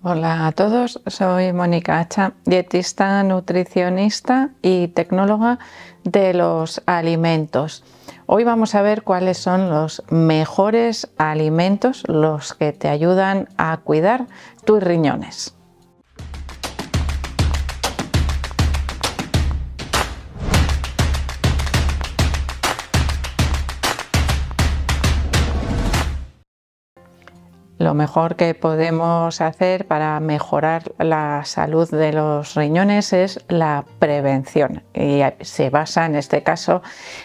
Hola a todos, soy Mónica Hacha, dietista, nutricionista y tecnóloga de los alimentos. Hoy vamos a ver cuáles son los mejores alimentos, los que te ayudan a cuidar tus riñones. lo mejor que podemos hacer para mejorar la salud de los riñones es la prevención y se basa en este caso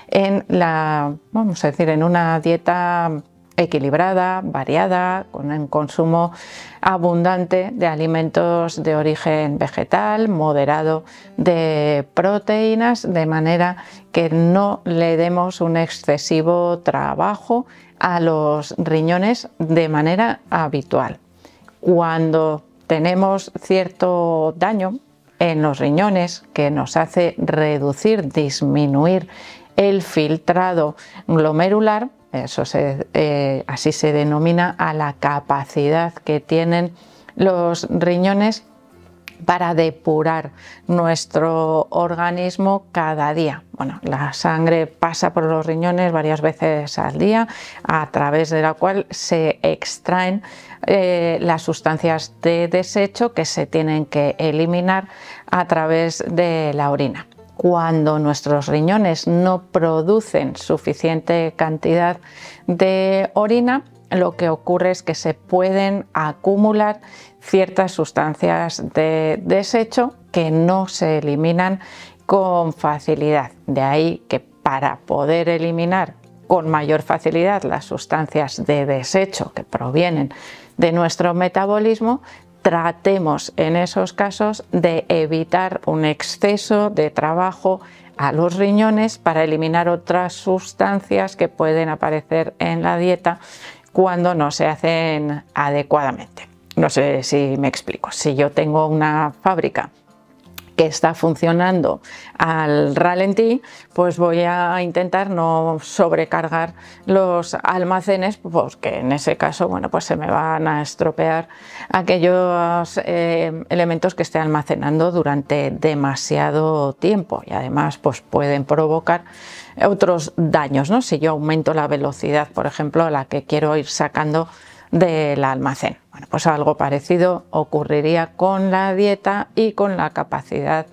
en la vamos decir en una dieta equilibrada, variada, con un consumo abundante de alimentos de origen vegetal, moderado de proteínas, de manera que no le demos un excesivo trabajo a los riñones de manera habitual. Cuando tenemos cierto daño en los riñones que nos hace reducir, disminuir el filtrado glomerular, eso eh, así se denomina a la capacidad que tienen los riñones para depurar nuestro organismo cada día. la sangre pasa por los riñones varias veces al día, a través de la cual se extraen eh, las sustancias de desecho que se tienen que eliminar a través de la orina cuando nuestros riñones no producen suficiente cantidad de orina, lo que ocurre es que se pueden acumular ciertas sustancias de desecho que no se eliminan con facilidad. De ahí que para poder eliminar con mayor facilidad las sustancias de desecho que provienen de nuestro metabolismo, tratemos en esos casos de evitar un exceso de trabajo a los riñones para eliminar otras sustancias que pueden aparecer en la dieta cuando no se hacen adecuadamente. No sé si me explico. Si yo tengo una fábrica que está funcionando al ralentí, pues voy a intentar no sobrecargar los almacenes, porque en ese caso, bueno, pues se me van a estropear aquellos eh, elementos que esté almacenando durante demasiado tiempo y además, pues pueden provocar otros daños, ¿no? Si yo aumento la velocidad, por ejemplo, a la que quiero ir sacando del almacén. Bueno, pues algo parecido ocurriría con la dieta y con la capacidad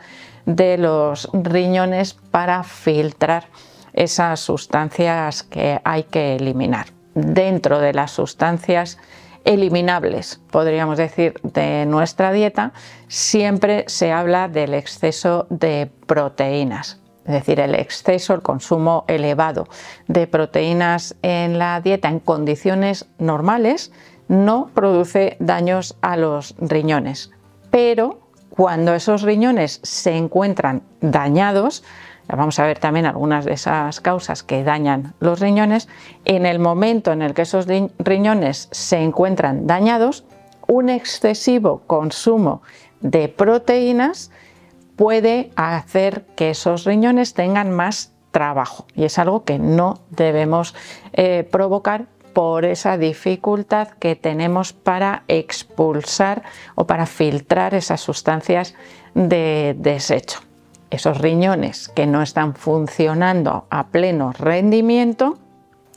de los riñones para filtrar esas sustancias que hay que eliminar. Dentro de las sustancias eliminables, podríamos decir, de nuestra dieta, siempre se habla del exceso de proteínas es decir, el exceso, el consumo elevado de proteínas en la dieta en condiciones normales no produce daños a los riñones. Pero cuando esos riñones se encuentran dañados, vamos a ver también algunas de esas causas que dañan los riñones, en el momento en el que esos riñones se encuentran dañados, un excesivo consumo de proteínas puede hacer que esos riñones tengan más trabajo y es algo que no debemos eh, provocar por esa dificultad que tenemos para expulsar o para filtrar esas sustancias de desecho. Esos riñones que no están funcionando a pleno rendimiento,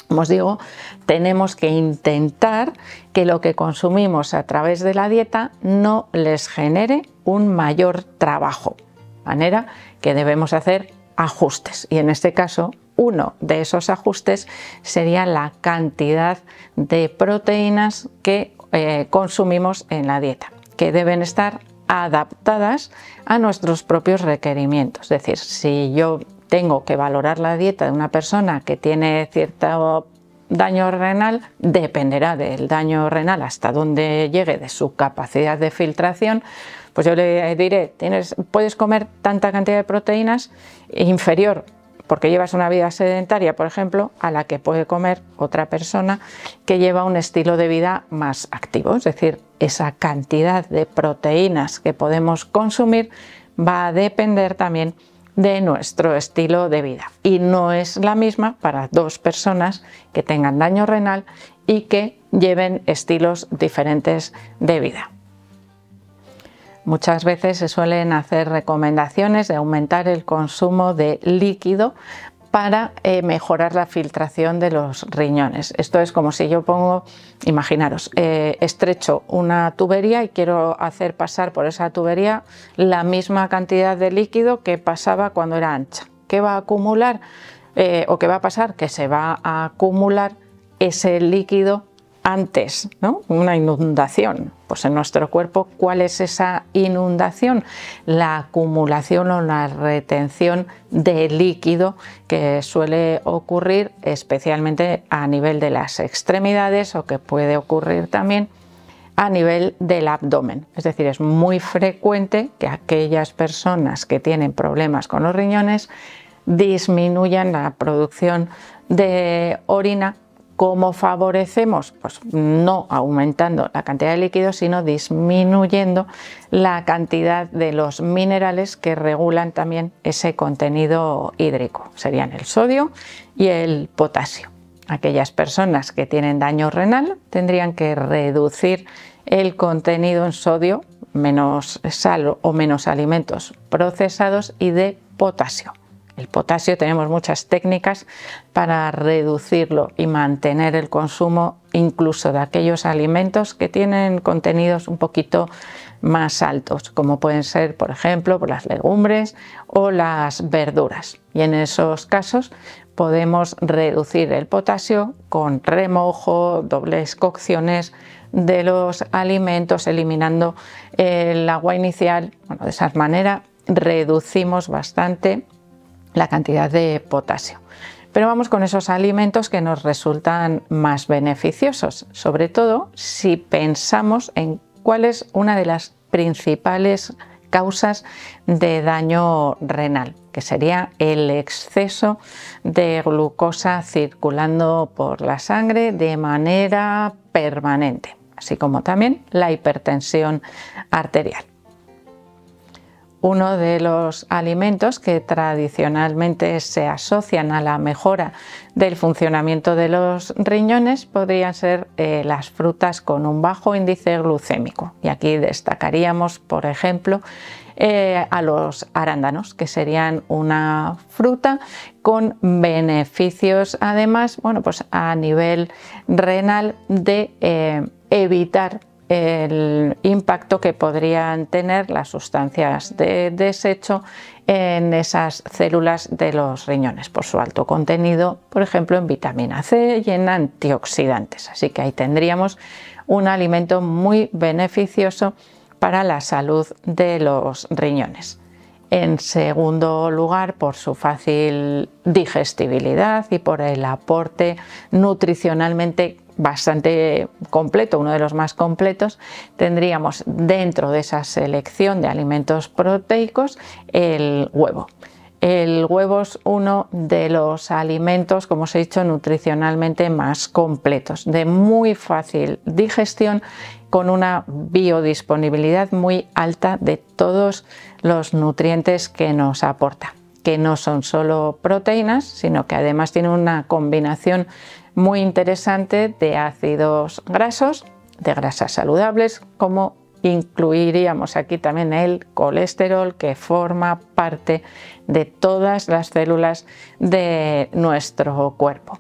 como os digo, tenemos que intentar que lo que consumimos a través de la dieta no les genere un mayor trabajo manera que debemos hacer ajustes y en este caso uno de esos ajustes sería la cantidad de proteínas que eh, consumimos en la dieta, que deben estar adaptadas a nuestros propios requerimientos. Es decir, si yo tengo que valorar la dieta de una persona que tiene cierto daño renal dependerá del daño renal hasta donde llegue de su capacidad de filtración, pues yo le diré, tienes, puedes comer tanta cantidad de proteínas inferior porque llevas una vida sedentaria, por ejemplo, a la que puede comer otra persona que lleva un estilo de vida más activo. Es decir, esa cantidad de proteínas que podemos consumir va a depender también de nuestro estilo de vida. Y no es la misma para dos personas que tengan daño renal y que lleven estilos diferentes de vida. Muchas veces se suelen hacer recomendaciones de aumentar el consumo de líquido para eh, mejorar la filtración de los riñones. Esto es como si yo pongo, imaginaros, eh, estrecho una tubería y quiero hacer pasar por esa tubería la misma cantidad de líquido que pasaba cuando era ancha. ¿Qué va a acumular eh, o qué va a pasar? Que se va a acumular ese líquido antes, ¿no? una inundación. Pues en nuestro cuerpo, ¿cuál es esa inundación? La acumulación o la retención de líquido que suele ocurrir especialmente a nivel de las extremidades o que puede ocurrir también a nivel del abdomen. Es decir, es muy frecuente que aquellas personas que tienen problemas con los riñones disminuyan la producción de orina ¿Cómo favorecemos? Pues no aumentando la cantidad de líquidos, sino disminuyendo la cantidad de los minerales que regulan también ese contenido hídrico. Serían el sodio y el potasio. Aquellas personas que tienen daño renal tendrían que reducir el contenido en sodio, menos sal o menos alimentos procesados y de potasio. El potasio tenemos muchas técnicas para reducirlo y mantener el consumo incluso de aquellos alimentos que tienen contenidos un poquito más altos, como pueden ser, por ejemplo, las legumbres o las verduras. Y en esos casos podemos reducir el potasio con remojo, dobles cocciones, de los alimentos, eliminando el agua inicial. Bueno, de esa manera reducimos bastante la cantidad de potasio. Pero vamos con esos alimentos que nos resultan más beneficiosos, sobre todo si pensamos en cuál es una de las principales causas de daño renal, que sería el exceso de glucosa circulando por la sangre de manera permanente, así como también la hipertensión arterial uno de los alimentos que tradicionalmente se asocian a la mejora del funcionamiento de los riñones podrían ser eh, las frutas con un bajo índice glucémico. Y aquí destacaríamos, por ejemplo, eh, a los arándanos, que serían una fruta con beneficios, además, bueno, pues a nivel renal de eh, evitar el impacto que podrían tener las sustancias de desecho en esas células de los riñones por su alto contenido, por ejemplo, en vitamina C y en antioxidantes. Así que ahí tendríamos un alimento muy beneficioso para la salud de los riñones. En segundo lugar, por su fácil digestibilidad y por el aporte nutricionalmente bastante completo, uno de los más completos, tendríamos dentro de esa selección de alimentos proteicos el huevo. El huevo es uno de los alimentos, como os he dicho, nutricionalmente más completos, de muy fácil digestión, con una biodisponibilidad muy alta de todos los nutrientes que nos aporta que no son solo proteínas, sino que además tiene una combinación muy interesante de ácidos grasos, de grasas saludables, como incluiríamos aquí también el colesterol que forma parte de todas las células de nuestro cuerpo.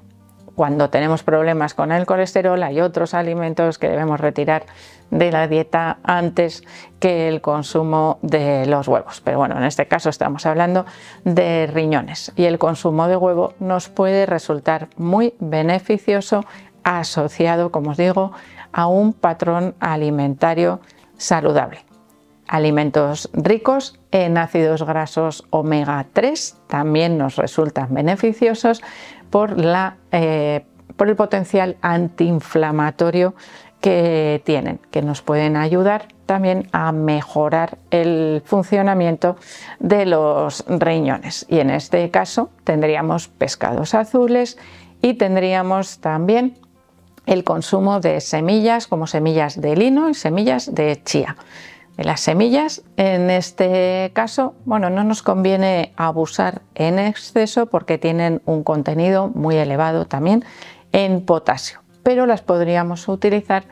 Cuando tenemos problemas con el colesterol hay otros alimentos que debemos retirar de la dieta antes que el consumo de los huevos. Pero bueno, en este caso estamos hablando de riñones y el consumo de huevo nos puede resultar muy beneficioso asociado, como os digo, a un patrón alimentario saludable. Alimentos ricos en ácidos grasos omega 3 también nos resultan beneficiosos por, eh, por el potencial antiinflamatorio que tienen, que nos pueden ayudar también a mejorar el funcionamiento de los riñones. Y en este caso tendríamos pescados azules y tendríamos también el consumo de semillas como semillas de lino y semillas de chía. las semillas, en este caso, bueno, no nos conviene abusar en exceso porque tienen un contenido muy elevado también en potasio pero las podríamos utilizar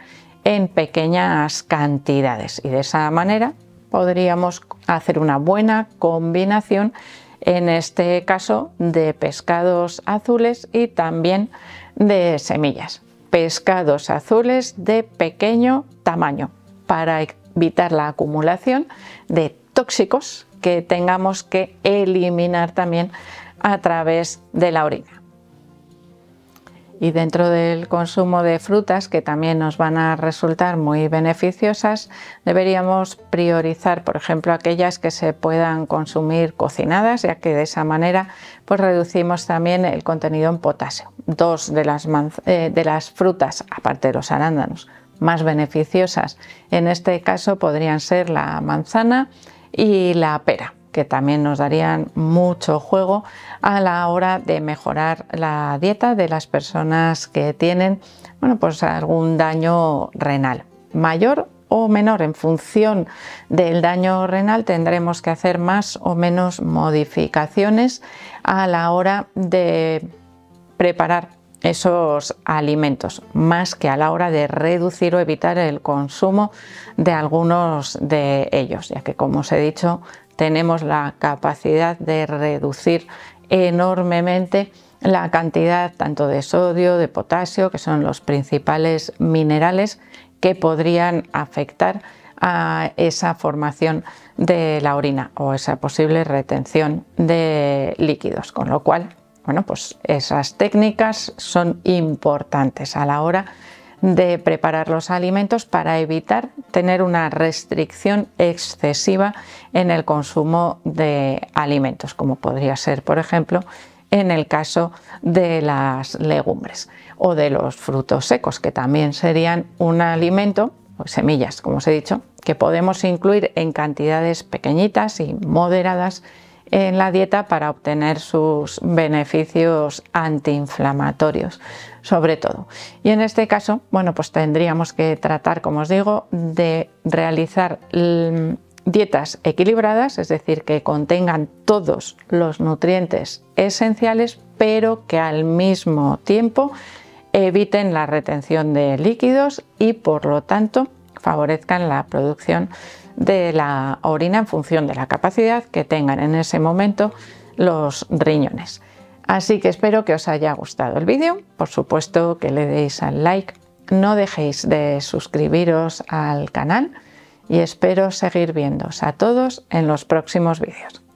en pequeñas cantidades y de esa manera podríamos hacer una buena combinación en este caso de pescados azules y también de semillas. Pescados azules de pequeño tamaño para evitar la acumulación de tóxicos que tengamos que eliminar también a través de la orina y dentro del consumo de frutas que también nos van a resultar muy beneficiosas, deberíamos priorizar, por ejemplo, aquellas que se puedan consumir cocinadas, ya que de esa manera pues reducimos también el contenido en potasio. Dos de las, eh, de las frutas, aparte de los arándanos, más beneficiosas en este caso podrían ser la manzana y la pera que también nos darían mucho juego a la hora de mejorar la dieta de las personas que tienen bueno, pues algún daño renal mayor o menor en función del daño renal tendremos que hacer más o menos modificaciones a la hora de preparar esos alimentos, más que a la hora de reducir o evitar el consumo de algunos de ellos, ya que como os he dicho, tenemos la capacidad de reducir enormemente la cantidad tanto de sodio, de potasio, que son los principales minerales que podrían afectar a esa formación de la orina o esa posible retención de líquidos, con lo cual, bueno, pues esas técnicas son importantes a la hora de preparar los alimentos para evitar tener una restricción excesiva en el consumo de alimentos, como podría ser, por ejemplo, en el caso de las legumbres o de los frutos secos, que también serían un alimento, semillas, como os he dicho, que podemos incluir en cantidades pequeñitas y moderadas en la dieta para obtener sus beneficios antiinflamatorios, sobre todo. Y en este caso, bueno, pues tendríamos que tratar, como os digo, de realizar mm, dietas equilibradas, es decir, que contengan todos los nutrientes esenciales, pero que al mismo tiempo eviten la retención de líquidos y por lo tanto favorezcan la producción de la orina en función de la capacidad que tengan en ese momento los riñones. Así que espero que os haya gustado el vídeo, por supuesto que le deis al like, no dejéis de suscribiros al canal y espero seguir viéndoos a todos en los próximos vídeos.